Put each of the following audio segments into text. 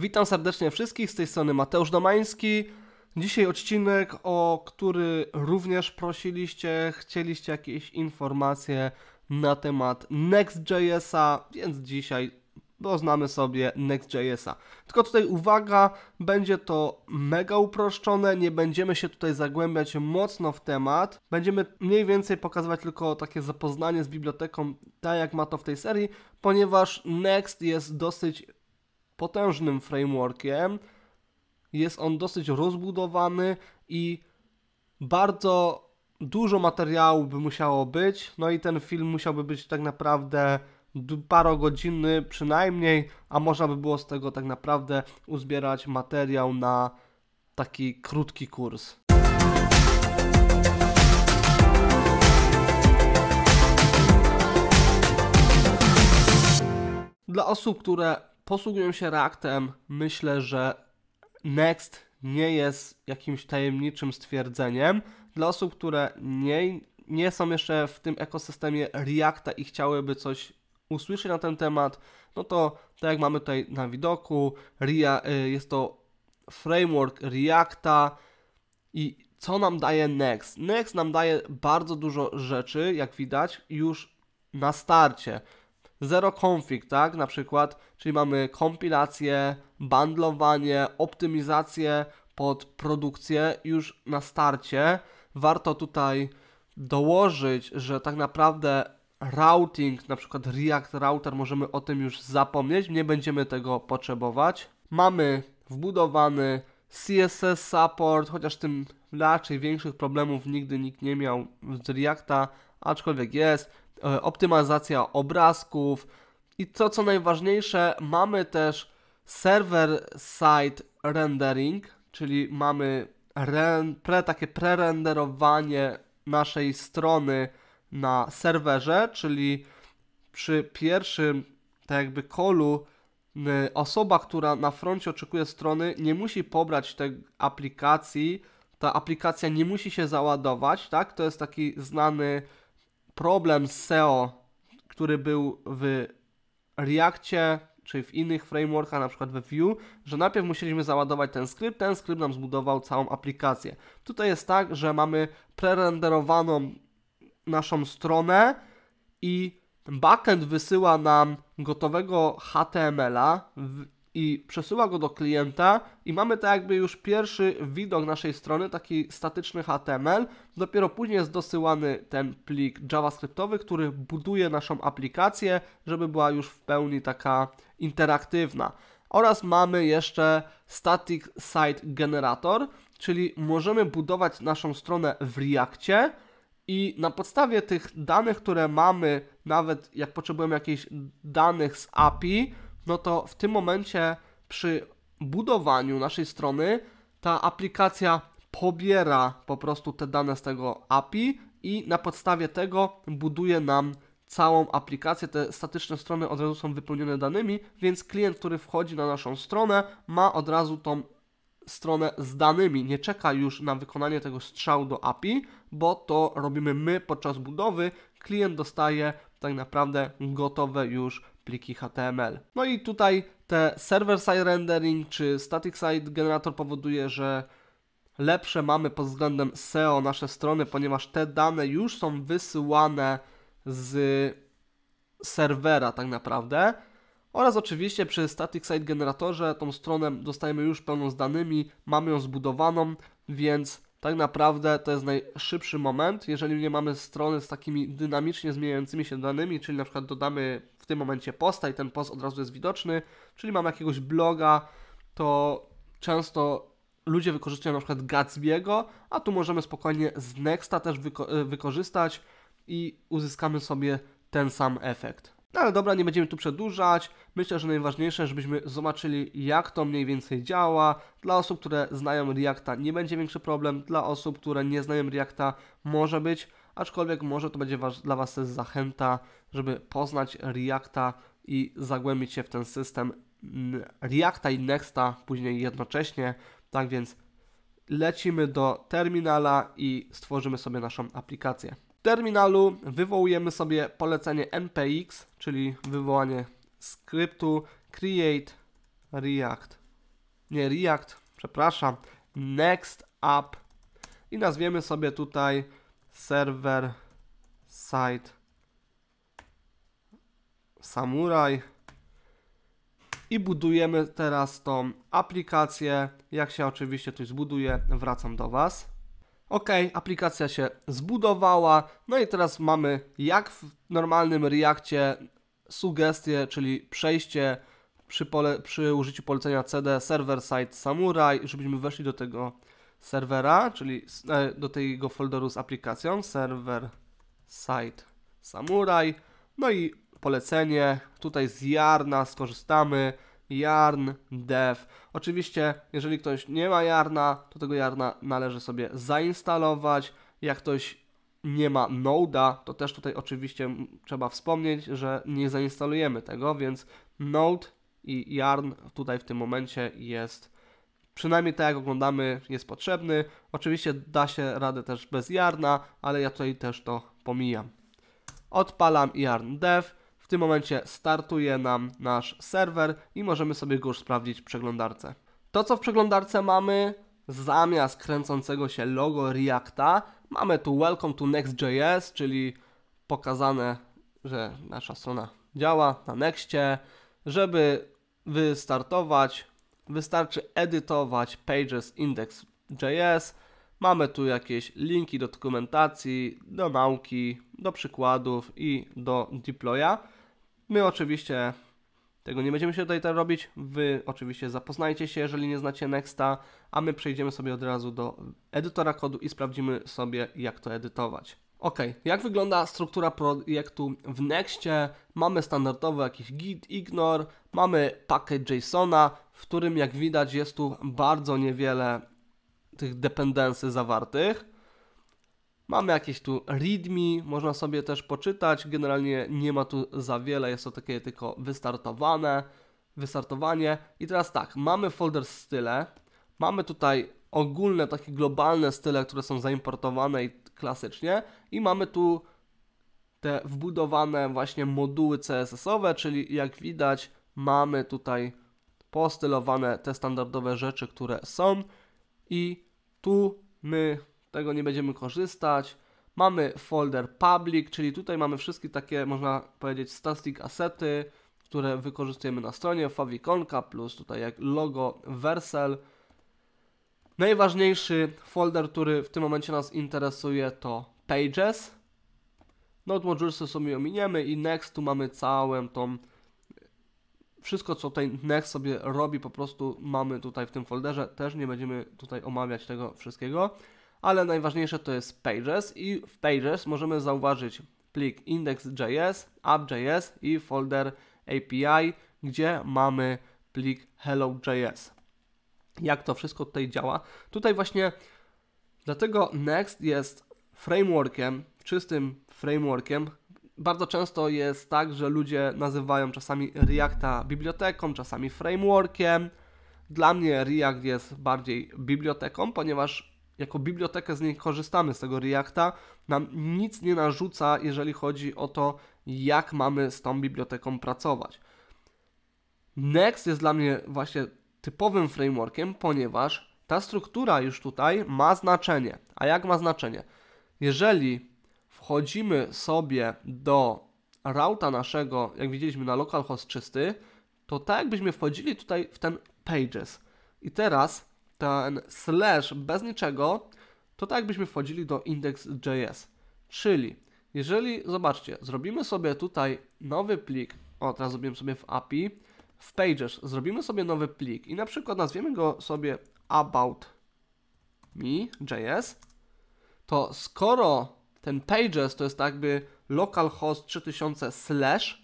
Witam serdecznie wszystkich, z tej strony Mateusz Domański. Dzisiaj odcinek, o który również prosiliście, chcieliście jakieś informacje na temat Next.js'a, więc dzisiaj doznamy sobie Next.js'a. Tylko tutaj uwaga, będzie to mega uproszczone, nie będziemy się tutaj zagłębiać mocno w temat. Będziemy mniej więcej pokazywać tylko takie zapoznanie z biblioteką, tak jak ma to w tej serii, ponieważ Next jest dosyć potężnym frameworkiem. Jest on dosyć rozbudowany i bardzo dużo materiału by musiało być. No i ten film musiałby być tak naprawdę parogodzinny przynajmniej, a można by było z tego tak naprawdę uzbierać materiał na taki krótki kurs. Dla osób, które posługują się Reactem. Myślę, że Next nie jest jakimś tajemniczym stwierdzeniem. Dla osób, które nie, nie są jeszcze w tym ekosystemie Reacta i chciałyby coś usłyszeć na ten temat, no to tak jak mamy tutaj na widoku, RIA, y, jest to framework Reacta i co nam daje Next? Next nam daje bardzo dużo rzeczy, jak widać, już na starcie zero config, tak, na przykład, czyli mamy kompilację, bundlowanie, optymizację pod produkcję już na starcie. Warto tutaj dołożyć, że tak naprawdę routing, na przykład React Router, możemy o tym już zapomnieć, nie będziemy tego potrzebować. Mamy wbudowany CSS support, chociaż tym raczej większych problemów nigdy nikt nie miał z Reacta, aczkolwiek jest. E, optymalizacja obrazków i to co najważniejsze, mamy też server-side rendering, czyli mamy pre, takie prerenderowanie naszej strony na serwerze, czyli przy pierwszym tak jakby kolu osoba, która na froncie oczekuje strony, nie musi pobrać tej aplikacji, ta aplikacja nie musi się załadować, tak? To jest taki znany problem z SEO, który był w Reactie czy w innych frameworkach, na przykład we Vue, że najpierw musieliśmy załadować ten skrypt, ten skrypt nam zbudował całą aplikację. Tutaj jest tak, że mamy prerenderowaną naszą stronę i backend wysyła nam gotowego HTML-a i przesyła go do klienta i mamy tak jakby już pierwszy widok naszej strony, taki statyczny HTML. Dopiero później jest dosyłany ten plik JavaScriptowy, który buduje naszą aplikację, żeby była już w pełni taka interaktywna. Oraz mamy jeszcze Static Site Generator, czyli możemy budować naszą stronę w Reactie i na podstawie tych danych, które mamy, nawet jak potrzebujemy jakichś danych z API, no to w tym momencie przy budowaniu naszej strony ta aplikacja pobiera po prostu te dane z tego API i na podstawie tego buduje nam całą aplikację. Te statyczne strony od razu są wypełnione danymi, więc klient, który wchodzi na naszą stronę, ma od razu tą stronę z danymi. Nie czeka już na wykonanie tego strzału do API, bo to robimy my podczas budowy. Klient dostaje tak naprawdę gotowe już pliki HTML. No i tutaj te server-side rendering czy static-side generator powoduje, że lepsze mamy pod względem SEO nasze strony, ponieważ te dane już są wysyłane z serwera tak naprawdę. Oraz oczywiście przy static site generatorze tą stronę dostajemy już pełną z danymi, mamy ją zbudowaną, więc tak naprawdę to jest najszybszy moment, jeżeli nie mamy strony z takimi dynamicznie zmieniającymi się danymi, czyli na przykład dodamy w tym momencie posta i ten post od razu jest widoczny, czyli mamy jakiegoś bloga, to często ludzie wykorzystują na przykład Gatsby'ego, a tu możemy spokojnie z Nexta też wyko wykorzystać i uzyskamy sobie ten sam efekt. No ale dobra, nie będziemy tu przedłużać. Myślę, że najważniejsze, żebyśmy zobaczyli, jak to mniej więcej działa. Dla osób, które znają Reacta nie będzie większy problem. Dla osób, które nie znają Reacta może być, aczkolwiek może to będzie dla Was zachęta, żeby poznać Reacta i zagłębić się w ten system Reacta i Nexta później jednocześnie. Tak więc lecimy do terminala i stworzymy sobie naszą aplikację terminalu wywołujemy sobie polecenie npx, czyli wywołanie skryptu create react, nie react, przepraszam, next app i nazwiemy sobie tutaj server site samuraj i budujemy teraz tą aplikację. Jak się oczywiście coś zbuduje, wracam do Was. Ok, aplikacja się zbudowała. No i teraz mamy jak w normalnym Reactie sugestie, czyli przejście przy, pole, przy użyciu polecenia CD server side samurai, żebyśmy weszli do tego serwera, czyli e, do tego folderu z aplikacją server side samurai. No i polecenie, tutaj z Jarna skorzystamy. Yarn Dev. Oczywiście, jeżeli ktoś nie ma Yarna, to tego Yarna należy sobie zainstalować. Jak ktoś nie ma Node'a, to też tutaj oczywiście trzeba wspomnieć, że nie zainstalujemy tego, więc Node i Yarn tutaj w tym momencie jest przynajmniej tak jak oglądamy jest potrzebny. Oczywiście da się radę też bez Yarna, ale ja tutaj też to pomijam. Odpalam Yarn Dev tym momencie startuje nam nasz serwer i możemy sobie go już sprawdzić w przeglądarce. To co w przeglądarce mamy, zamiast kręcącego się logo Reacta, mamy tu Welcome to Next.js, czyli pokazane, że nasza strona działa na Nextie. Żeby wystartować, wystarczy edytować pages index.js. Mamy tu jakieś linki do dokumentacji, do nauki, do przykładów i do deploya. My oczywiście tego nie będziemy się tutaj robić. Wy oczywiście zapoznajcie się, jeżeli nie znacie Nexta, a my przejdziemy sobie od razu do edytora kodu i sprawdzimy sobie, jak to edytować. Ok, jak wygląda struktura projektu w Nextie? Mamy standardowy jakiś git, ignore, mamy package JSONa, w którym jak widać jest tu bardzo niewiele tych dependency zawartych. Mamy jakieś tu readme, można sobie też poczytać. Generalnie nie ma tu za wiele, jest to takie tylko wystartowane, wystartowanie. I teraz tak, mamy folder style, mamy tutaj ogólne, takie globalne style, które są zaimportowane i klasycznie i mamy tu te wbudowane właśnie moduły CSS-owe, czyli jak widać mamy tutaj postylowane te standardowe rzeczy, które są i tu my tego nie będziemy korzystać. Mamy folder public, czyli tutaj mamy wszystkie takie, można powiedzieć, static asety, które wykorzystujemy na stronie, fawikonka plus tutaj jak logo Versel. Najważniejszy folder, który w tym momencie nas interesuje to Pages. Node Modules sobie ominiemy i Next tu mamy całą tą wszystko co tutaj Next sobie robi po prostu mamy tutaj w tym folderze, też nie będziemy tutaj omawiać tego wszystkiego ale najważniejsze to jest Pages i w Pages możemy zauważyć plik index.js, app.js i folder API, gdzie mamy plik hello.js. Jak to wszystko tutaj działa? Tutaj właśnie dlatego Next jest frameworkiem, czystym frameworkiem. Bardzo często jest tak, że ludzie nazywają czasami Reacta biblioteką, czasami frameworkiem. Dla mnie React jest bardziej biblioteką, ponieważ jako bibliotekę z niej korzystamy, z tego Reacta, nam nic nie narzuca, jeżeli chodzi o to, jak mamy z tą biblioteką pracować. Next jest dla mnie właśnie typowym frameworkiem, ponieważ ta struktura już tutaj ma znaczenie. A jak ma znaczenie? Jeżeli wchodzimy sobie do routa naszego, jak widzieliśmy na localhost czysty, to tak jakbyśmy wchodzili tutaj w ten pages. I teraz ten slash bez niczego, to tak byśmy wchodzili do index.js. Czyli jeżeli, zobaczcie, zrobimy sobie tutaj nowy plik, o teraz zrobimy sobie w API, w pages zrobimy sobie nowy plik i na przykład nazwiemy go sobie about me.js, to skoro ten pages to jest tak jakby localhost 3000 slash,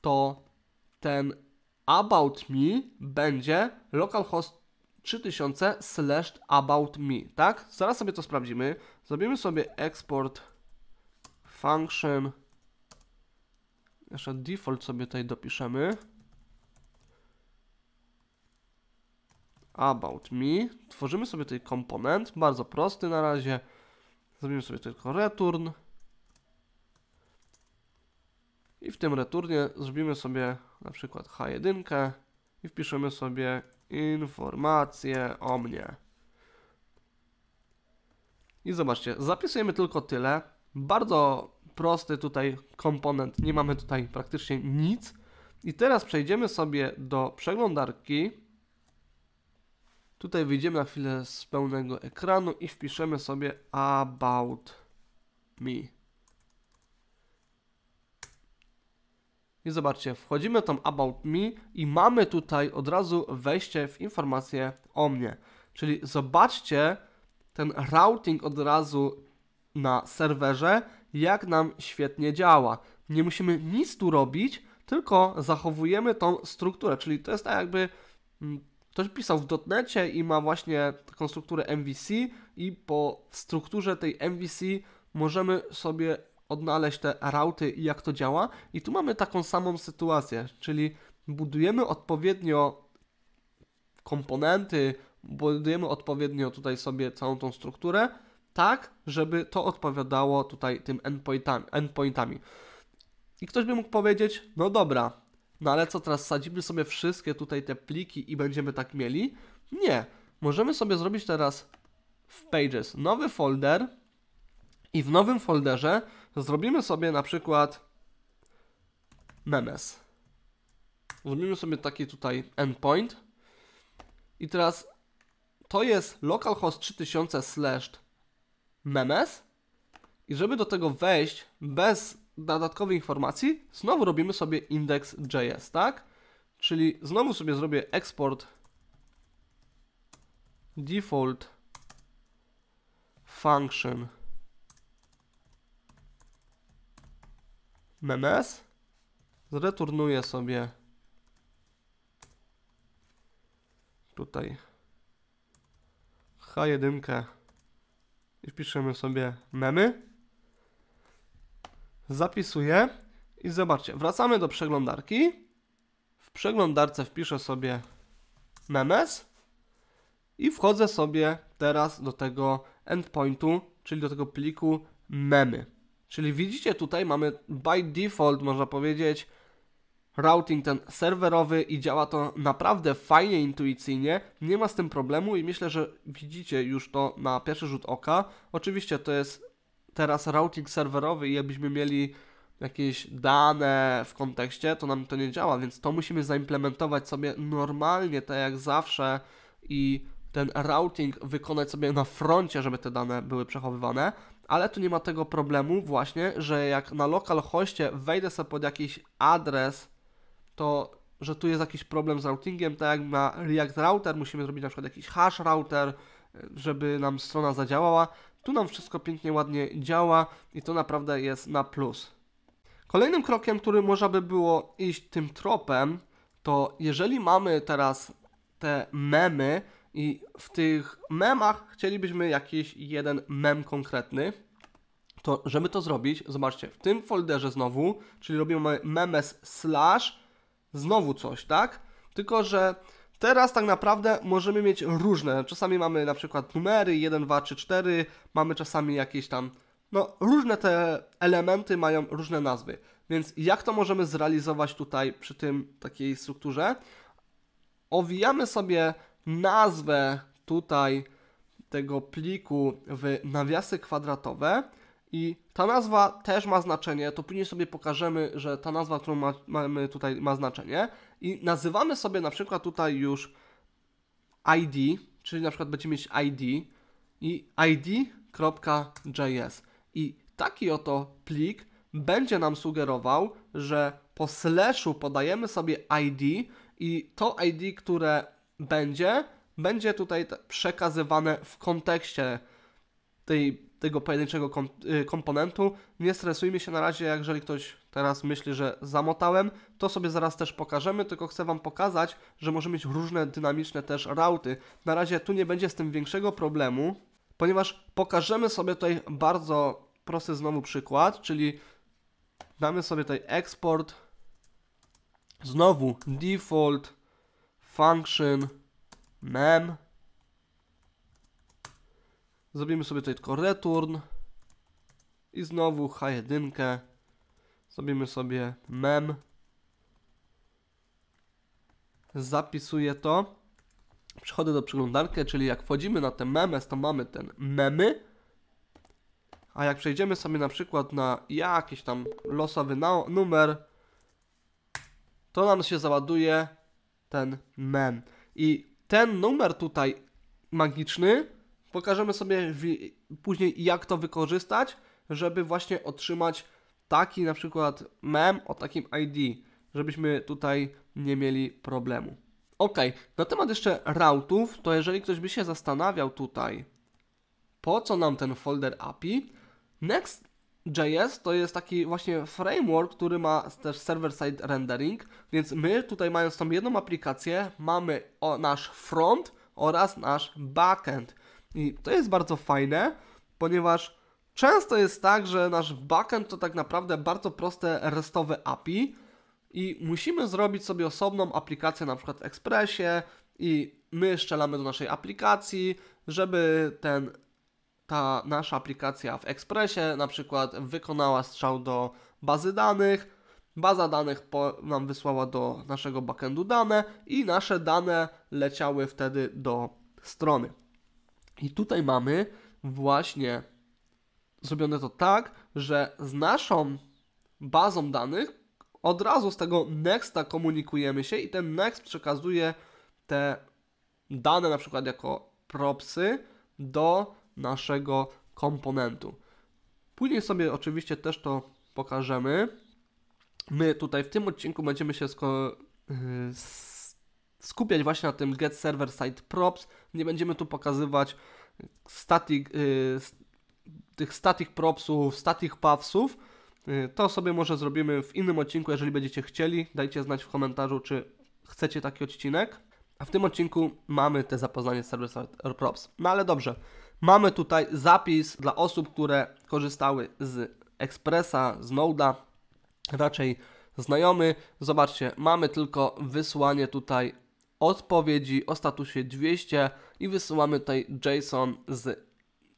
to ten about me będzie localhost 3000 slash about me, tak? Zaraz sobie to sprawdzimy. Zrobimy sobie export function. Jeszcze default sobie tutaj dopiszemy. About me. Tworzymy sobie tutaj komponent, bardzo prosty na razie. Zrobimy sobie tylko return. I w tym returnie zrobimy sobie na przykład H1 i wpiszemy sobie informacje o mnie. I zobaczcie, zapisujemy tylko tyle. Bardzo prosty tutaj komponent, nie mamy tutaj praktycznie nic. I teraz przejdziemy sobie do przeglądarki. Tutaj wyjdziemy na chwilę z pełnego ekranu i wpiszemy sobie about me. I zobaczcie, wchodzimy tam About Me i mamy tutaj od razu wejście w informacje o mnie. Czyli zobaczcie ten routing od razu na serwerze, jak nam świetnie działa. Nie musimy nic tu robić, tylko zachowujemy tą strukturę, czyli to jest tak jakby mm, ktoś pisał w dotnecie i ma właśnie taką strukturę MVC i po strukturze tej MVC możemy sobie odnaleźć te rauty i jak to działa. I tu mamy taką samą sytuację, czyli budujemy odpowiednio komponenty, budujemy odpowiednio tutaj sobie całą tą strukturę, tak, żeby to odpowiadało tutaj tym endpointami. endpointami. I ktoś by mógł powiedzieć, no dobra, no ale co teraz, sadzimy sobie wszystkie tutaj te pliki i będziemy tak mieli? Nie, możemy sobie zrobić teraz w Pages nowy folder i w nowym folderze Zrobimy sobie na przykład memes. Zrobimy sobie taki tutaj endpoint. I teraz to jest localhost 3000 slash memes. I żeby do tego wejść bez dodatkowej informacji, znowu robimy sobie index.js, tak? Czyli znowu sobie zrobię export default function memes, zreturnuję sobie tutaj H1 i wpiszemy sobie memy. Zapisuję i zobaczcie, wracamy do przeglądarki. W przeglądarce wpiszę sobie memes i wchodzę sobie teraz do tego endpointu, czyli do tego pliku memy. Czyli widzicie tutaj mamy by default, można powiedzieć, routing ten serwerowy i działa to naprawdę fajnie, intuicyjnie. Nie ma z tym problemu i myślę, że widzicie już to na pierwszy rzut oka. Oczywiście to jest teraz routing serwerowy i jakbyśmy mieli jakieś dane w kontekście, to nam to nie działa, więc to musimy zaimplementować sobie normalnie, tak jak zawsze i ten routing wykonać sobie na froncie, żeby te dane były przechowywane ale tu nie ma tego problemu właśnie, że jak na localhoście wejdę sobie pod jakiś adres, to że tu jest jakiś problem z routingiem, tak jak na React Router musimy zrobić na przykład jakiś hash router, żeby nam strona zadziałała. Tu nam wszystko pięknie, ładnie działa i to naprawdę jest na plus. Kolejnym krokiem, który można by było iść tym tropem, to jeżeli mamy teraz te memy, i w tych memach chcielibyśmy jakiś jeden mem konkretny. To, żeby to zrobić, zobaczcie, w tym folderze znowu, czyli robimy memes slash, znowu coś, tak? Tylko, że teraz tak naprawdę możemy mieć różne. Czasami mamy na przykład numery 1, 2 3, 4, mamy czasami jakieś tam, no różne te elementy mają różne nazwy. Więc jak to możemy zrealizować tutaj przy tym takiej strukturze? Owijamy sobie nazwę tutaj tego pliku w nawiasy kwadratowe i ta nazwa też ma znaczenie, to później sobie pokażemy, że ta nazwa, którą ma, mamy tutaj ma znaczenie i nazywamy sobie na przykład tutaj już id, czyli na przykład będziemy mieć id i id.js i taki oto plik będzie nam sugerował, że po slashu podajemy sobie id i to id, które będzie, będzie tutaj przekazywane w kontekście tej, tego pojedynczego y, komponentu. Nie stresujmy się na razie, jeżeli ktoś teraz myśli, że zamotałem, to sobie zaraz też pokażemy, tylko chcę Wam pokazać, że możemy mieć różne dynamiczne też rauty. Na razie tu nie będzie z tym większego problemu, ponieważ pokażemy sobie tutaj bardzo prosty znowu przykład, czyli damy sobie tutaj export znowu default function mem. Zrobimy sobie tutaj tylko return i znowu H1. Zrobimy sobie mem. Zapisuję to. Przechodzę do przeglądarkę, czyli jak wchodzimy na te memes, to mamy ten memy. A jak przejdziemy sobie na przykład na jakiś tam losowy numer, to nam się załaduje ten mem. I ten numer tutaj magiczny pokażemy sobie później, jak to wykorzystać, żeby właśnie otrzymać taki na przykład mem o takim ID, żebyśmy tutaj nie mieli problemu. Ok, na temat jeszcze routów, to jeżeli ktoś by się zastanawiał tutaj, po co nam ten folder API, Next JS to jest taki właśnie framework, który ma też server-side rendering, więc my tutaj mając tą jedną aplikację mamy o, nasz front oraz nasz backend. I to jest bardzo fajne, ponieważ często jest tak, że nasz backend to tak naprawdę bardzo proste restowe API i musimy zrobić sobie osobną aplikację na przykład w Expressie i my szczelamy do naszej aplikacji, żeby ten ta nasza aplikacja w Expressie na przykład wykonała strzał do bazy danych, baza danych po, nam wysłała do naszego backendu dane i nasze dane leciały wtedy do strony. I tutaj mamy właśnie zrobione to tak, że z naszą bazą danych od razu z tego nexta komunikujemy się i ten next przekazuje te dane na przykład jako propsy do naszego komponentu. Później sobie oczywiście też to pokażemy. My tutaj w tym odcinku będziemy się y, skupiać właśnie na tym get server side props. Nie będziemy tu pokazywać static, y, tych static propsów, static pathsów. Y, to sobie może zrobimy w innym odcinku, jeżeli będziecie chcieli. Dajcie znać w komentarzu, czy chcecie taki odcinek. A w tym odcinku mamy te zapoznanie z server side props. No ale dobrze. Mamy tutaj zapis dla osób, które korzystały z Expressa, z Node'a, raczej znajomy. Zobaczcie, mamy tylko wysłanie tutaj odpowiedzi o statusie 200 i wysyłamy tutaj JSON z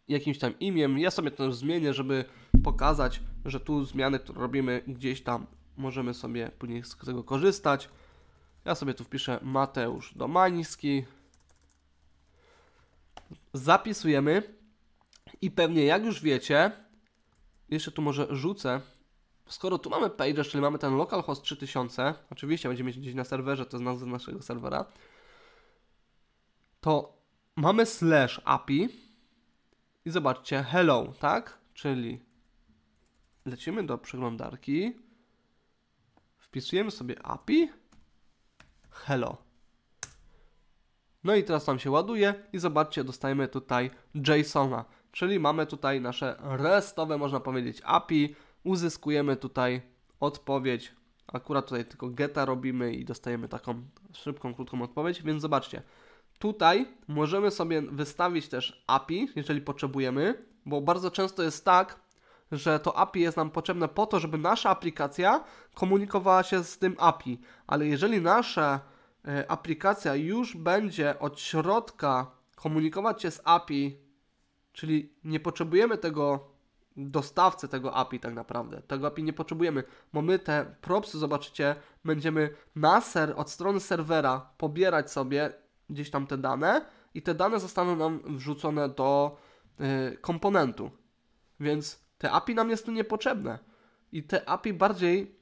jakimś tam imieniem. Ja sobie to zmienię, żeby pokazać, że tu zmiany, które robimy gdzieś tam, możemy sobie później z tego korzystać. Ja sobie tu wpiszę Mateusz Domański zapisujemy i pewnie jak już wiecie, jeszcze tu może rzucę, skoro tu mamy page, czyli mamy ten localhost 3000, oczywiście będziemy mieć gdzieś na serwerze, to jest nazwa naszego serwera, to mamy slash API i zobaczcie, hello, tak? Czyli lecimy do przeglądarki, wpisujemy sobie API, hello. No i teraz nam się ładuje i zobaczcie, dostajemy tutaj JSONa, czyli mamy tutaj nasze restowe, można powiedzieć, API. Uzyskujemy tutaj odpowiedź, akurat tutaj tylko geta robimy i dostajemy taką szybką, krótką odpowiedź, więc zobaczcie. Tutaj możemy sobie wystawić też API, jeżeli potrzebujemy, bo bardzo często jest tak, że to API jest nam potrzebne po to, żeby nasza aplikacja komunikowała się z tym API, ale jeżeli nasze E, aplikacja już będzie od środka komunikować się z API, czyli nie potrzebujemy tego dostawcy tego API tak naprawdę. Tego API nie potrzebujemy, bo my te propsy, zobaczycie, będziemy na ser, od strony serwera pobierać sobie gdzieś tam te dane i te dane zostaną nam wrzucone do e, komponentu. Więc te API nam jest tu niepotrzebne. I te API bardziej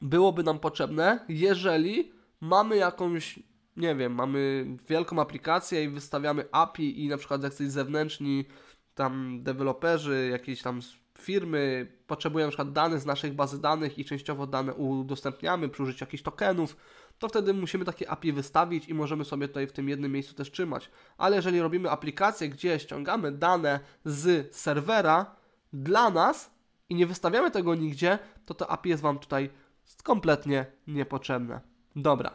byłoby nam potrzebne, jeżeli mamy jakąś, nie wiem, mamy wielką aplikację i wystawiamy API i na przykład jacyś zewnętrzni tam deweloperzy, jakieś tam firmy potrzebują na przykład dane z naszych bazy danych i częściowo dane udostępniamy przy użyciu jakichś tokenów, to wtedy musimy takie API wystawić i możemy sobie tutaj w tym jednym miejscu też trzymać. Ale jeżeli robimy aplikację, gdzie ściągamy dane z serwera dla nas i nie wystawiamy tego nigdzie, to to API jest Wam tutaj kompletnie niepotrzebne. Dobra,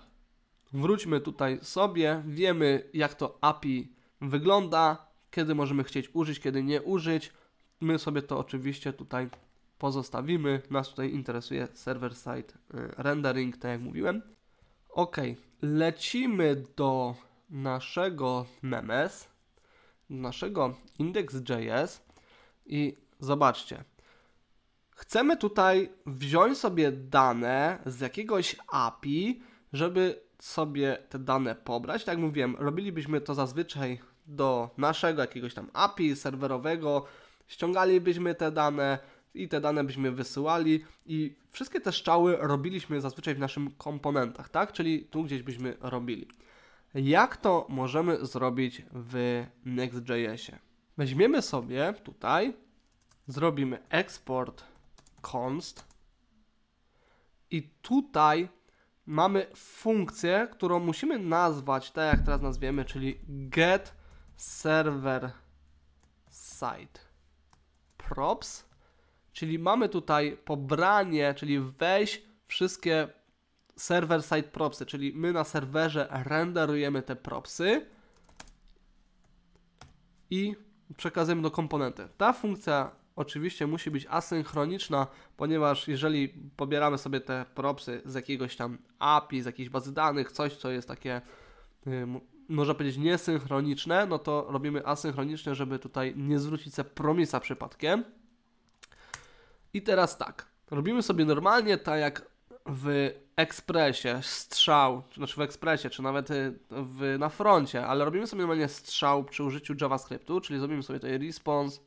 wróćmy tutaj sobie. Wiemy, jak to API wygląda, kiedy możemy chcieć użyć, kiedy nie użyć. My sobie to oczywiście tutaj pozostawimy. Nas tutaj interesuje server-side y, rendering, tak jak mówiłem. Ok, lecimy do naszego memes, naszego index.js i zobaczcie. Chcemy tutaj wziąć sobie dane z jakiegoś API, żeby sobie te dane pobrać. Tak jak mówiłem, robilibyśmy to zazwyczaj do naszego jakiegoś tam API serwerowego, ściągalibyśmy te dane i te dane byśmy wysyłali i wszystkie te szczały robiliśmy zazwyczaj w naszym komponentach, tak? Czyli tu gdzieś byśmy robili. Jak to możemy zrobić w Next.jsie? Weźmiemy sobie tutaj, zrobimy export const i tutaj mamy funkcję, którą musimy nazwać tak jak teraz nazwiemy, czyli get server site props, czyli mamy tutaj pobranie, czyli weź wszystkie server side propsy, czyli my na serwerze renderujemy te propsy i przekazujemy do komponenty. Ta funkcja oczywiście musi być asynchroniczna, ponieważ jeżeli pobieramy sobie te propsy z jakiegoś tam API, z jakiejś bazy danych, coś co jest takie można powiedzieć niesynchroniczne, no to robimy asynchronicznie, żeby tutaj nie zwrócić się promisa przypadkiem. I teraz tak, robimy sobie normalnie tak jak w ekspresie strzał, znaczy w ekspresie, czy nawet y, w, na froncie, ale robimy sobie normalnie strzał przy użyciu JavaScriptu, czyli zrobimy sobie tutaj response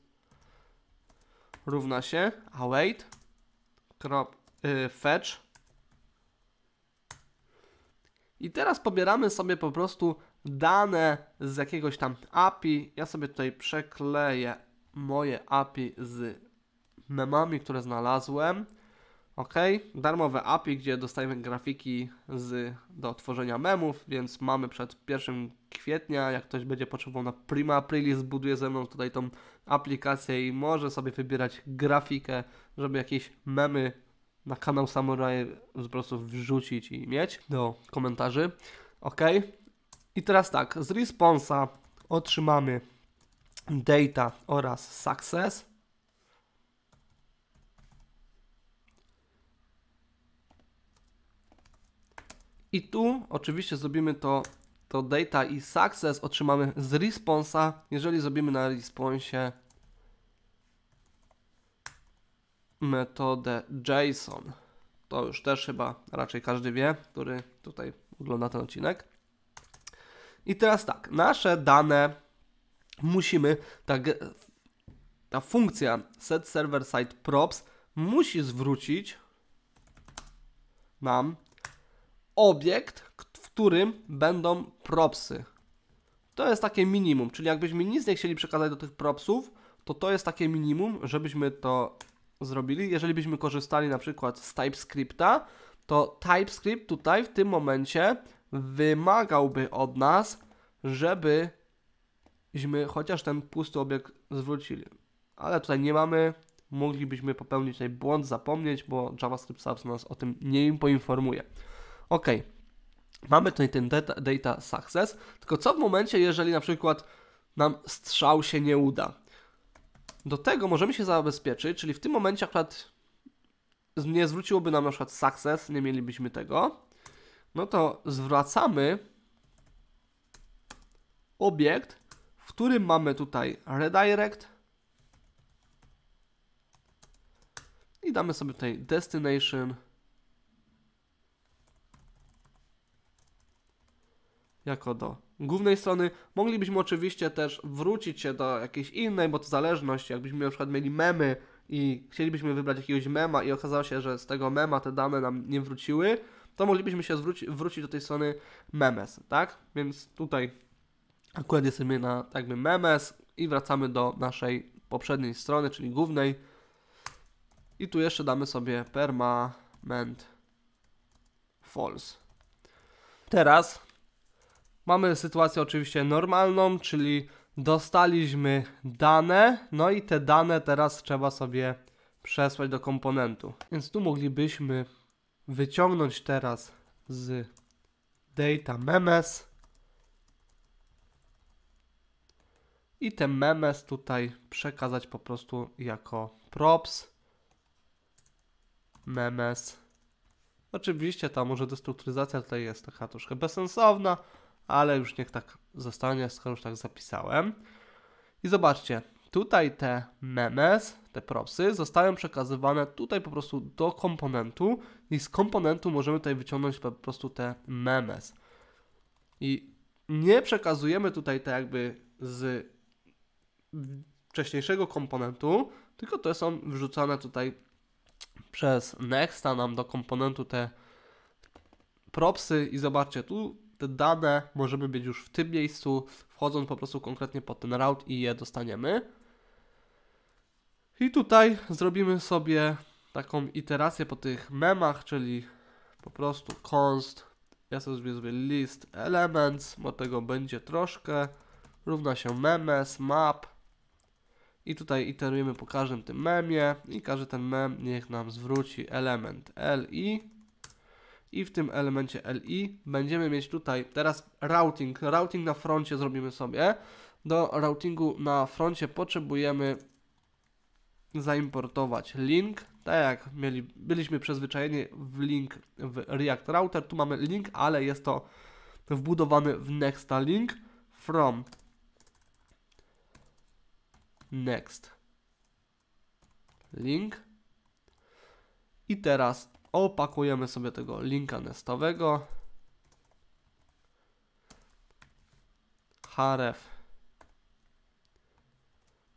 równa się await krop, y, fetch i teraz pobieramy sobie po prostu dane z jakiegoś tam API. Ja sobie tutaj przekleję moje API z memami, które znalazłem. OK, darmowe API, gdzie dostajemy grafiki z, do tworzenia memów, więc mamy przed 1 kwietnia, jak ktoś będzie potrzebował na prima aprilis, zbuduje ze mną tutaj tą aplikację i może sobie wybierać grafikę, żeby jakieś memy na kanał Samuraj po prostu wrzucić i mieć do komentarzy. OK, i teraz tak, z responsa otrzymamy data oraz success I tu oczywiście zrobimy to, to data i success otrzymamy z responsa. Jeżeli zrobimy na responsie metodę JSON, to już też chyba raczej każdy wie, który tutaj ogląda ten odcinek. I teraz tak, nasze dane musimy, ta, ta funkcja set server side props musi zwrócić nam obiekt, w którym będą propsy. To jest takie minimum, czyli jakbyśmy nic nie chcieli przekazać do tych propsów, to to jest takie minimum, żebyśmy to zrobili. Jeżeli byśmy korzystali na przykład z TypeScripta, to TypeScript tutaj w tym momencie wymagałby od nas, żebyśmy chociaż ten pusty obiekt zwrócili. Ale tutaj nie mamy, moglibyśmy popełnić tutaj błąd, zapomnieć, bo JavaScript Subs nas o tym nie poinformuje. Ok, mamy tutaj ten data, data success, tylko co w momencie, jeżeli na przykład nam strzał się nie uda? Do tego możemy się zabezpieczyć, czyli w tym momencie akurat nie zwróciłoby nam na przykład success, nie mielibyśmy tego, no to zwracamy obiekt, w którym mamy tutaj redirect i damy sobie tutaj destination jako do głównej strony. Moglibyśmy oczywiście też wrócić się do jakiejś innej, bo to zależność, jakbyśmy na przykład mieli memy i chcielibyśmy wybrać jakiegoś mema i okazało się, że z tego mema te dane nam nie wróciły, to moglibyśmy się zwróci, wrócić do tej strony memes, tak? Więc tutaj akurat jesteśmy na jakby memes i wracamy do naszej poprzedniej strony, czyli głównej. I tu jeszcze damy sobie permanent false. Teraz Mamy sytuację oczywiście normalną, czyli dostaliśmy dane, no i te dane teraz trzeba sobie przesłać do komponentu. Więc tu moglibyśmy wyciągnąć teraz z data memes i te memes tutaj przekazać po prostu jako props memes. Oczywiście ta może destrukturyzacja tutaj jest taka troszkę bezsensowna, ale już niech tak zostanie, skoro już tak zapisałem. I zobaczcie, tutaj te memes, te propsy zostają przekazywane tutaj po prostu do komponentu i z komponentu możemy tutaj wyciągnąć po prostu te memes. I nie przekazujemy tutaj te jakby z wcześniejszego komponentu, tylko to są wrzucane tutaj przez Nexta nam do komponentu te propsy i zobaczcie, tu te dane możemy mieć już w tym miejscu, wchodząc po prostu konkretnie pod ten route i je dostaniemy. I tutaj zrobimy sobie taką iterację po tych memach, czyli po prostu const, ja sobie zrobię list elements, bo tego będzie troszkę, równa się memes, map, i tutaj iterujemy po każdym tym memie i każdy ten mem niech nam zwróci element li i w tym elemencie li będziemy mieć tutaj teraz routing. Routing na froncie zrobimy sobie. Do routingu na froncie potrzebujemy zaimportować link, tak jak mieli, byliśmy przyzwyczajeni w link w React Router, tu mamy link, ale jest to wbudowany w Nexta link from next link i teraz opakujemy sobie tego linka nestowego. href.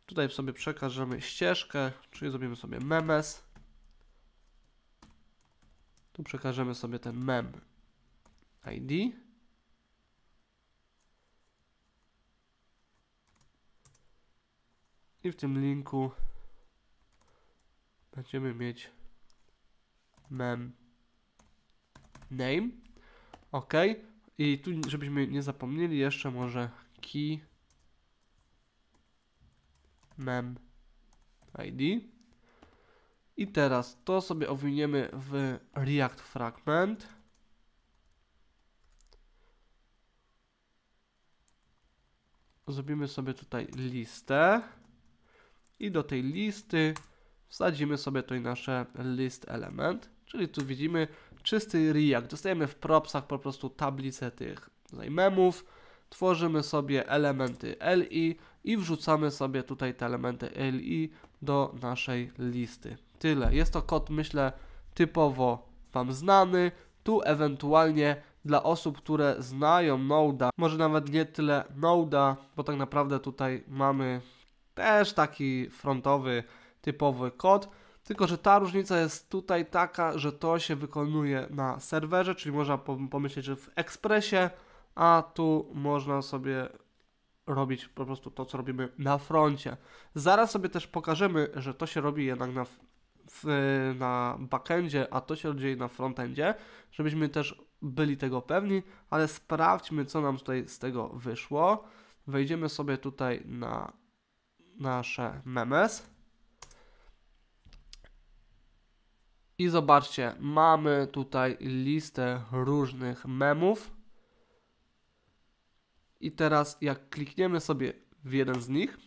Tutaj sobie przekażemy ścieżkę, czyli zrobimy sobie memes. Tu przekażemy sobie ten mem ID. I w tym linku będziemy mieć mem name. OK. I tu, żebyśmy nie zapomnieli, jeszcze może key mem id. I teraz to sobie owiniemy w React Fragment. Zrobimy sobie tutaj listę. I do tej listy wsadzimy sobie tutaj nasze list element. Czyli tu widzimy czysty React. Dostajemy w propsach po prostu tablicę tych memów, tworzymy sobie elementy li i wrzucamy sobie tutaj te elementy li do naszej listy. Tyle. Jest to kod, myślę, typowo Wam znany. Tu ewentualnie dla osób, które znają Node'a, może nawet nie tyle Node'a, bo tak naprawdę tutaj mamy też taki frontowy, typowy kod, tylko, że ta różnica jest tutaj taka, że to się wykonuje na serwerze, czyli można pomyśleć, że w Expressie, a tu można sobie robić po prostu to, co robimy na froncie. Zaraz sobie też pokażemy, że to się robi jednak na, w, na backendzie, a to się dzieje na frontendzie, żebyśmy też byli tego pewni, ale sprawdźmy, co nam tutaj z tego wyszło. Wejdziemy sobie tutaj na nasze memes I zobaczcie, mamy tutaj listę różnych memów. I teraz jak klikniemy sobie w jeden z nich,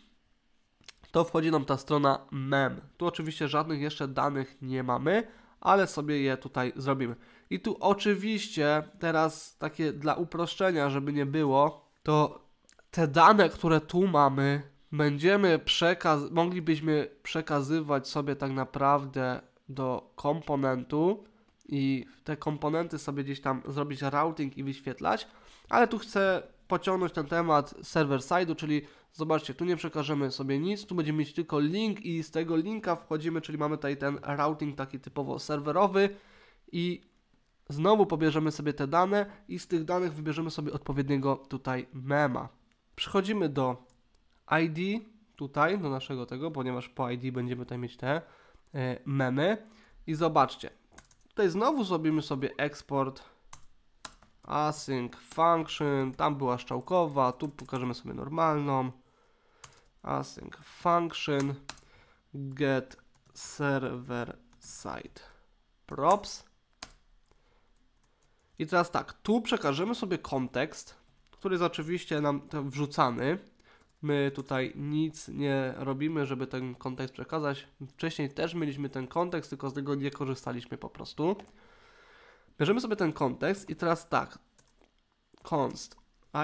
to wchodzi nam ta strona mem. Tu oczywiście żadnych jeszcze danych nie mamy, ale sobie je tutaj zrobimy. I tu oczywiście teraz takie dla uproszczenia, żeby nie było, to te dane, które tu mamy, będziemy przekaz moglibyśmy przekazywać sobie tak naprawdę do komponentu i te komponenty sobie gdzieś tam zrobić routing i wyświetlać, ale tu chcę pociągnąć ten temat server-side'u, czyli zobaczcie, tu nie przekażemy sobie nic, tu będziemy mieć tylko link i z tego linka wchodzimy, czyli mamy tutaj ten routing taki typowo serwerowy i znowu pobierzemy sobie te dane i z tych danych wybierzemy sobie odpowiedniego tutaj mema. Przechodzimy do ID, tutaj, do naszego tego, ponieważ po ID będziemy tutaj mieć te E, memy i zobaczcie. Tutaj znowu zrobimy sobie eksport async function, tam była szczałkowa, tu pokażemy sobie normalną async function get server side props i teraz tak, tu przekażemy sobie kontekst, który jest oczywiście nam wrzucany My tutaj nic nie robimy, żeby ten kontekst przekazać. Wcześniej też mieliśmy ten kontekst, tylko z tego nie korzystaliśmy po prostu. Bierzemy sobie ten kontekst i teraz tak, const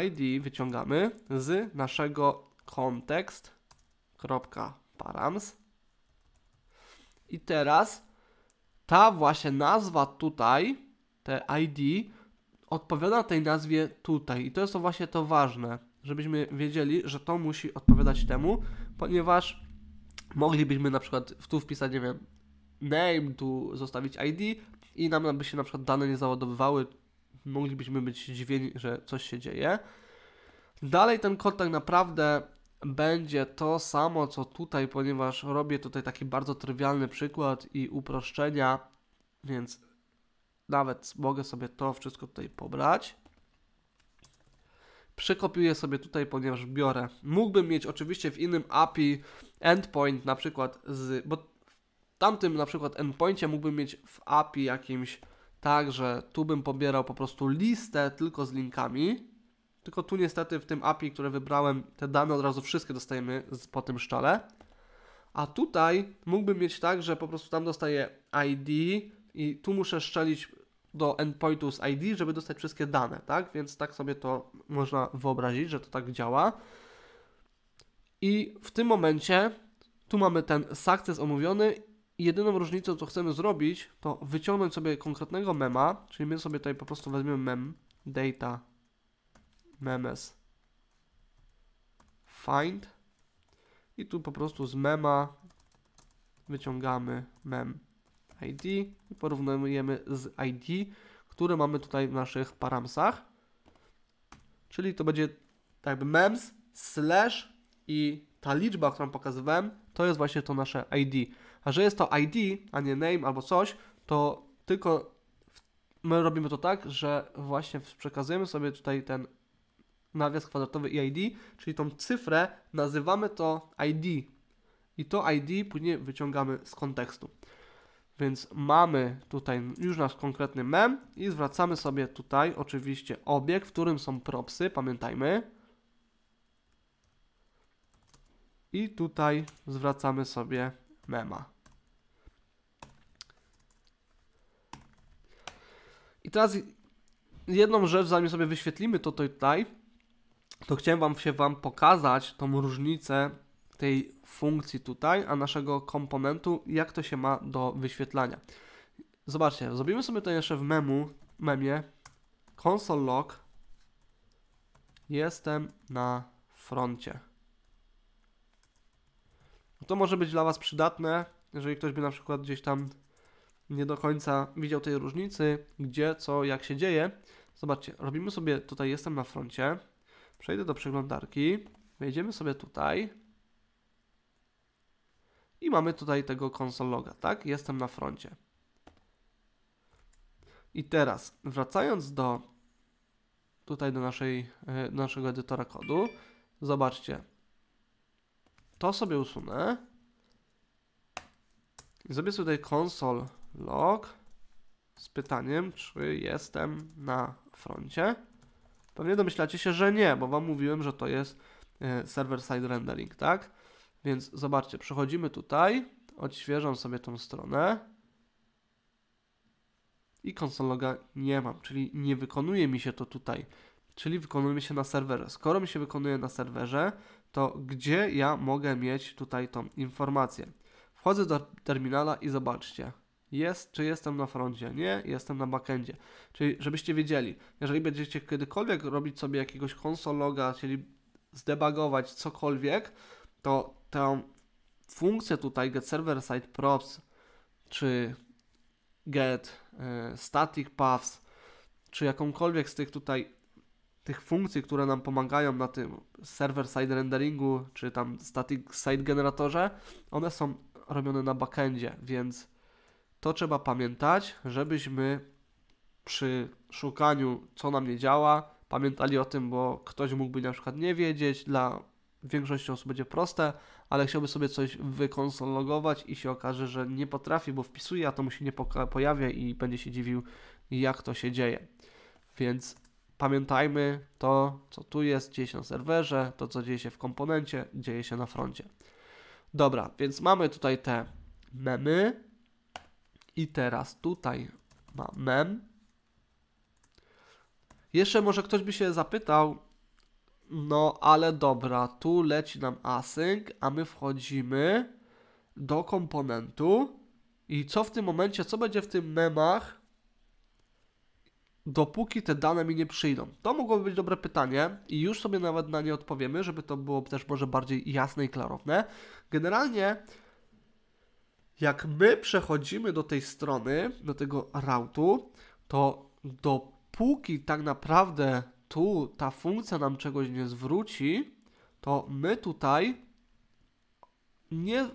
id wyciągamy z naszego kontekst.params. i teraz ta właśnie nazwa tutaj, te id, odpowiada tej nazwie tutaj i to jest to właśnie to ważne żebyśmy wiedzieli, że to musi odpowiadać temu, ponieważ moglibyśmy na przykład tu wpisać, nie wiem, name, tu zostawić ID i nam by się na przykład dane nie załadowywały, moglibyśmy być zdziwieni, że coś się dzieje. Dalej ten kod tak naprawdę będzie to samo co tutaj, ponieważ robię tutaj taki bardzo trywialny przykład i uproszczenia, więc nawet mogę sobie to wszystko tutaj pobrać. Przekopiuję sobie tutaj, ponieważ biorę. Mógłbym mieć oczywiście w innym API endpoint na przykład z... Bo w tamtym na przykład endpointie mógłbym mieć w API jakimś tak, że tu bym pobierał po prostu listę tylko z linkami, tylko tu niestety w tym API, które wybrałem, te dane od razu wszystkie dostajemy z, po tym szczale. A tutaj mógłbym mieć tak, że po prostu tam dostaję ID i tu muszę szczelić do endpointu z ID, żeby dostać wszystkie dane, tak? Więc tak sobie to można wyobrazić, że to tak działa. I w tym momencie tu mamy ten success omówiony. Jedyną różnicą, co chcemy zrobić, to wyciągnąć sobie konkretnego mema, czyli my sobie tutaj po prostu weźmiemy mem data memes find i tu po prostu z mema wyciągamy mem ID i porównujemy z ID, które mamy tutaj w naszych paramsach. Czyli to będzie tak jakby mems slash i ta liczba, którą pokazywałem, to jest właśnie to nasze ID. A że jest to ID, a nie name albo coś, to tylko my robimy to tak, że właśnie przekazujemy sobie tutaj ten nawias kwadratowy i ID, czyli tą cyfrę nazywamy to ID. I to ID później wyciągamy z kontekstu. Więc mamy tutaj już nasz konkretny mem i zwracamy sobie tutaj oczywiście obiekt, w którym są propsy, pamiętajmy. I tutaj zwracamy sobie mema. I teraz jedną rzecz, zanim sobie wyświetlimy to tutaj, to chciałem wam się wam pokazać tą różnicę tej funkcji tutaj, a naszego komponentu, jak to się ma do wyświetlania. Zobaczcie, zrobimy sobie to jeszcze w memu, memie console log jestem na froncie. No to może być dla Was przydatne, jeżeli ktoś by na przykład gdzieś tam nie do końca widział tej różnicy, gdzie, co, jak się dzieje. Zobaczcie, robimy sobie tutaj jestem na froncie. Przejdę do przeglądarki, wejdziemy sobie tutaj i mamy tutaj tego console loga, tak? Jestem na froncie. I teraz wracając do tutaj do, naszej, do e, naszego edytora kodu, zobaczcie. To sobie usunę. I zrobię sobie tutaj console log z pytaniem, czy jestem na froncie. Pewnie domyślacie się, że nie, bo wam mówiłem, że to jest e, server-side rendering, tak? Więc zobaczcie, przechodzimy tutaj, odświeżam sobie tą stronę i konsologa nie mam, czyli nie wykonuje mi się to tutaj, czyli wykonuje mi się na serwerze. Skoro mi się wykonuje na serwerze, to gdzie ja mogę mieć tutaj tą informację? Wchodzę do terminala i zobaczcie. Jest, czy jestem na froncie? Nie, jestem na backendzie. Czyli żebyście wiedzieli, jeżeli będziecie kiedykolwiek robić sobie jakiegoś konsologa, czyli zdebagować cokolwiek, to tę funkcję tutaj get server side props czy get e, static paths czy jakąkolwiek z tych tutaj tych funkcji, które nam pomagają na tym server side renderingu czy tam static side generatorze, one są robione na backendzie, więc to trzeba pamiętać, żebyśmy przy szukaniu co nam nie działa, pamiętali o tym, bo ktoś mógłby na przykład nie wiedzieć dla większości osób będzie proste, ale chciałby sobie coś wykonsologować i się okaże, że nie potrafi, bo wpisuje, a to mu się nie pojawia i będzie się dziwił, jak to się dzieje. Więc pamiętajmy, to co tu jest, dzieje się na serwerze, to co dzieje się w komponencie, dzieje się na froncie. Dobra, więc mamy tutaj te memy i teraz tutaj ma mem. Jeszcze może ktoś by się zapytał, no, ale dobra, tu leci nam async, a my wchodzimy do komponentu. I co w tym momencie, co będzie w tym memach, dopóki te dane mi nie przyjdą? To mogłoby być dobre pytanie i już sobie nawet na nie odpowiemy, żeby to było też może bardziej jasne i klarowne. Generalnie, jak my przechodzimy do tej strony, do tego routu, to dopóki tak naprawdę tu ta funkcja nam czegoś nie zwróci, to my tutaj nie,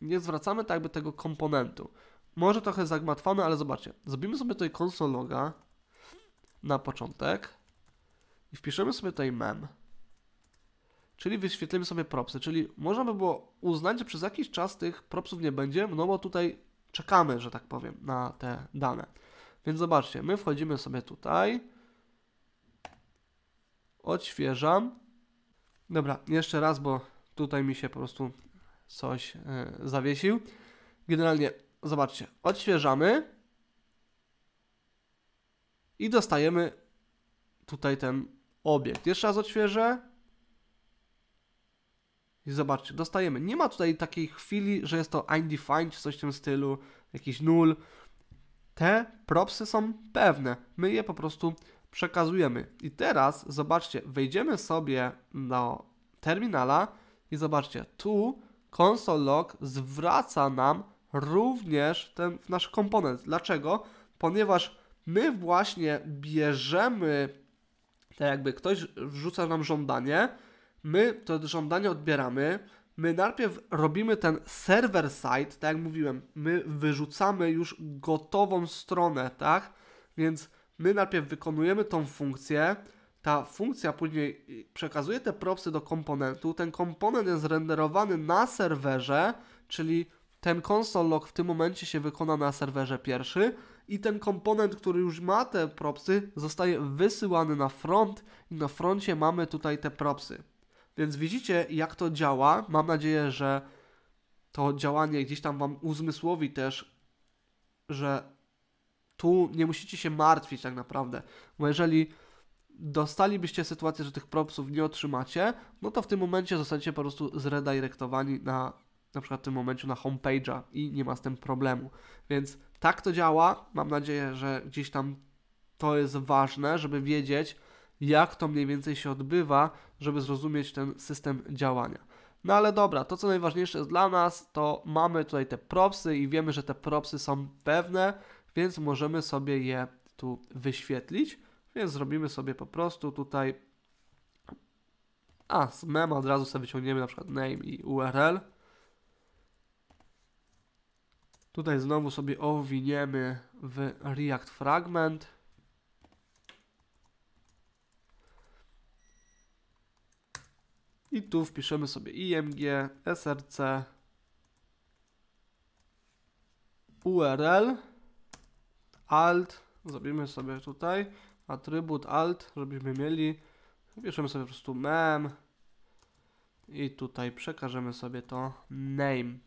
nie zwracamy tak jakby tego komponentu. Może trochę zagmatwane, ale zobaczcie. Zrobimy sobie tutaj konsologa na początek i wpiszemy sobie tutaj mem. Czyli wyświetlimy sobie propsy, czyli można by było uznać, że przez jakiś czas tych propsów nie będzie, no bo tutaj czekamy, że tak powiem, na te dane. Więc zobaczcie, my wchodzimy sobie tutaj, odświeżam. Dobra, jeszcze raz, bo tutaj mi się po prostu coś yy, zawiesił. Generalnie, zobaczcie, odświeżamy i dostajemy tutaj ten obiekt. Jeszcze raz odświeżę. I zobaczcie, dostajemy. Nie ma tutaj takiej chwili, że jest to undefined, coś w tym stylu, jakiś null. Te propsy są pewne. My je po prostu przekazujemy. I teraz zobaczcie, wejdziemy sobie do terminala i zobaczcie, tu console log zwraca nam również ten nasz komponent. Dlaczego? Ponieważ my właśnie bierzemy, tak jakby ktoś wrzuca nam żądanie, my to żądanie odbieramy, my najpierw robimy ten server side, tak jak mówiłem, my wyrzucamy już gotową stronę, tak? Więc my najpierw wykonujemy tą funkcję, ta funkcja później przekazuje te propsy do komponentu, ten komponent jest renderowany na serwerze, czyli ten console log w tym momencie się wykona na serwerze pierwszy i ten komponent, który już ma te propsy, zostaje wysyłany na front i na froncie mamy tutaj te propsy. Więc widzicie, jak to działa. Mam nadzieję, że to działanie gdzieś tam Wam uzmysłowi też, że tu nie musicie się martwić tak naprawdę, bo jeżeli dostalibyście sytuację, że tych propsów nie otrzymacie, no to w tym momencie zostaniecie po prostu zredirektowani na na przykład w tym momencie na homepage'a i nie ma z tym problemu. Więc tak to działa. Mam nadzieję, że gdzieś tam to jest ważne, żeby wiedzieć, jak to mniej więcej się odbywa, żeby zrozumieć ten system działania. No ale dobra, to co najważniejsze jest dla nas, to mamy tutaj te propsy i wiemy, że te propsy są pewne, więc możemy sobie je tu wyświetlić, więc zrobimy sobie po prostu tutaj a z mema od razu sobie wyciągniemy na przykład name i URL tutaj znowu sobie owiniemy w React Fragment i tu wpiszemy sobie img, src URL Alt, zrobimy sobie tutaj atrybut Alt, żebyśmy mieli, wpiszemy sobie po prostu mem i tutaj przekażemy sobie to name.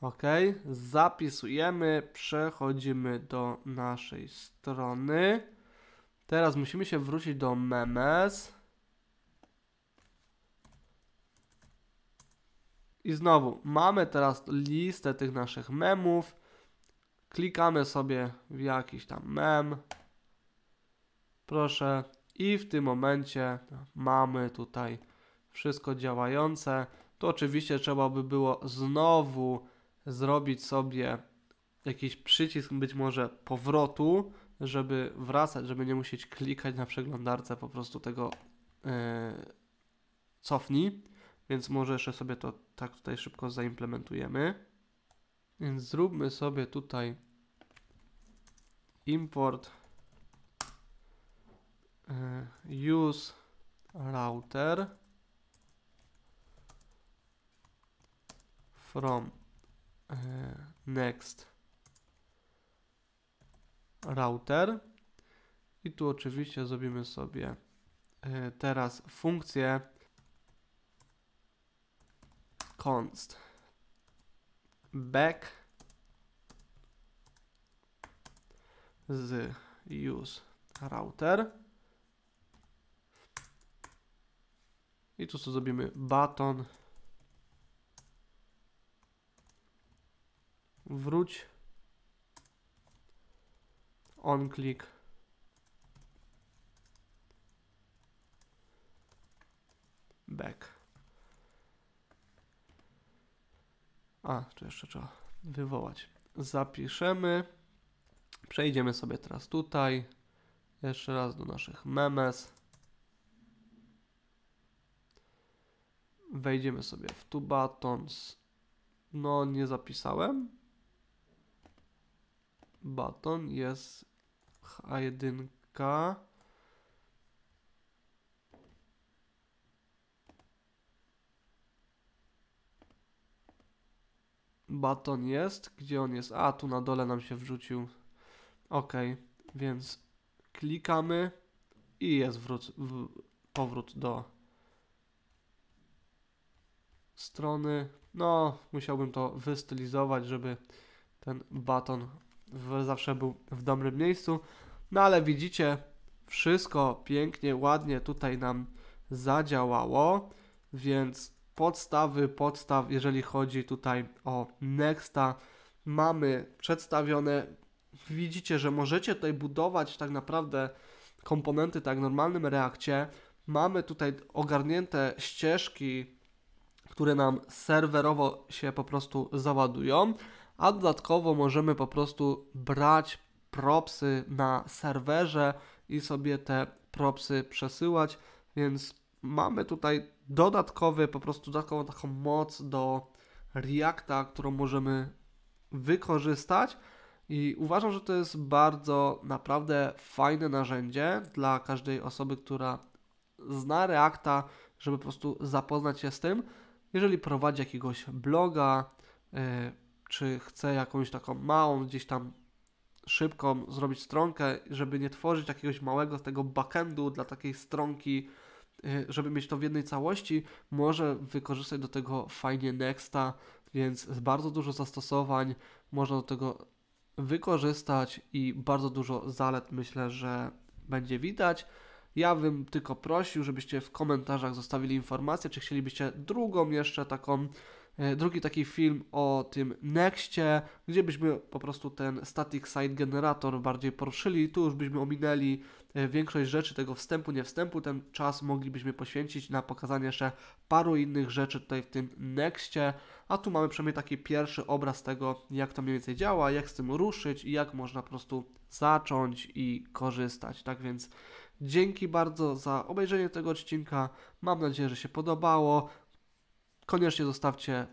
Ok, zapisujemy, przechodzimy do naszej strony. Teraz musimy się wrócić do memes. I znowu mamy teraz listę tych naszych memów. Klikamy sobie w jakiś tam mem. Proszę. I w tym momencie mamy tutaj wszystko działające. To oczywiście trzeba by było znowu zrobić sobie jakiś przycisk być może powrotu, żeby wracać, żeby nie musieć klikać na przeglądarce po prostu tego yy, cofni. Więc może jeszcze sobie to tak tutaj szybko zaimplementujemy. Więc zróbmy sobie tutaj import e, use router from e, next router i tu oczywiście zrobimy sobie e, teraz funkcję const back z use router. I tu co zrobimy? button Wróć. On click. Back. A, tu jeszcze trzeba wywołać. Zapiszemy. Przejdziemy sobie teraz tutaj. Jeszcze raz do naszych memes. Wejdziemy sobie w tu buttons. No, nie zapisałem. Button jest H1. Baton jest. Gdzie on jest? A, tu na dole nam się wrzucił. Ok, więc klikamy i jest wrót, w, powrót do strony. No, musiałbym to wystylizować, żeby ten baton w, zawsze był w dobrym miejscu. No ale widzicie, wszystko pięknie, ładnie tutaj nam zadziałało, więc podstawy podstaw, jeżeli chodzi tutaj o Nexta, mamy przedstawione widzicie, że możecie tutaj budować tak naprawdę komponenty tak w normalnym reakcie. Mamy tutaj ogarnięte ścieżki, które nam serwerowo się po prostu załadują, a dodatkowo możemy po prostu brać propsy na serwerze i sobie te propsy przesyłać, więc mamy tutaj dodatkowy, po prostu dodatkową taką moc do Reacta, którą możemy wykorzystać. I uważam, że to jest bardzo naprawdę fajne narzędzie dla każdej osoby, która zna Reacta, żeby po prostu zapoznać się z tym. Jeżeli prowadzi jakiegoś bloga, e, czy chce jakąś taką małą, gdzieś tam szybką zrobić stronkę, żeby nie tworzyć jakiegoś małego tego backendu dla takiej stronki, e, żeby mieć to w jednej całości, może wykorzystać do tego fajnie Nexta, więc bardzo dużo zastosowań, można do tego wykorzystać i bardzo dużo zalet myślę, że będzie widać. Ja bym tylko prosił, żebyście w komentarzach zostawili informację, czy chcielibyście drugą jeszcze taką E, drugi taki film o tym Nexcie, gdzie byśmy po prostu ten static site generator bardziej poruszyli. Tu już byśmy ominęli e, większość rzeczy tego wstępu, nie wstępu. Ten czas moglibyśmy poświęcić na pokazanie jeszcze paru innych rzeczy tutaj w tym Nexcie. A tu mamy przynajmniej taki pierwszy obraz tego, jak to mniej więcej działa, jak z tym ruszyć i jak można po prostu zacząć i korzystać. Tak więc Dzięki bardzo za obejrzenie tego odcinka. Mam nadzieję, że się podobało. Koniecznie zostawcie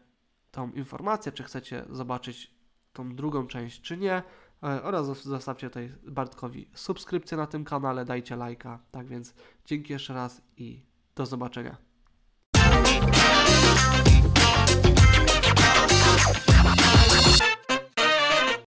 tą informację, czy chcecie zobaczyć tą drugą część, czy nie. E, oraz zostawcie tutaj Bartkowi subskrypcję na tym kanale, dajcie lajka. Tak więc dzięki jeszcze raz i do zobaczenia.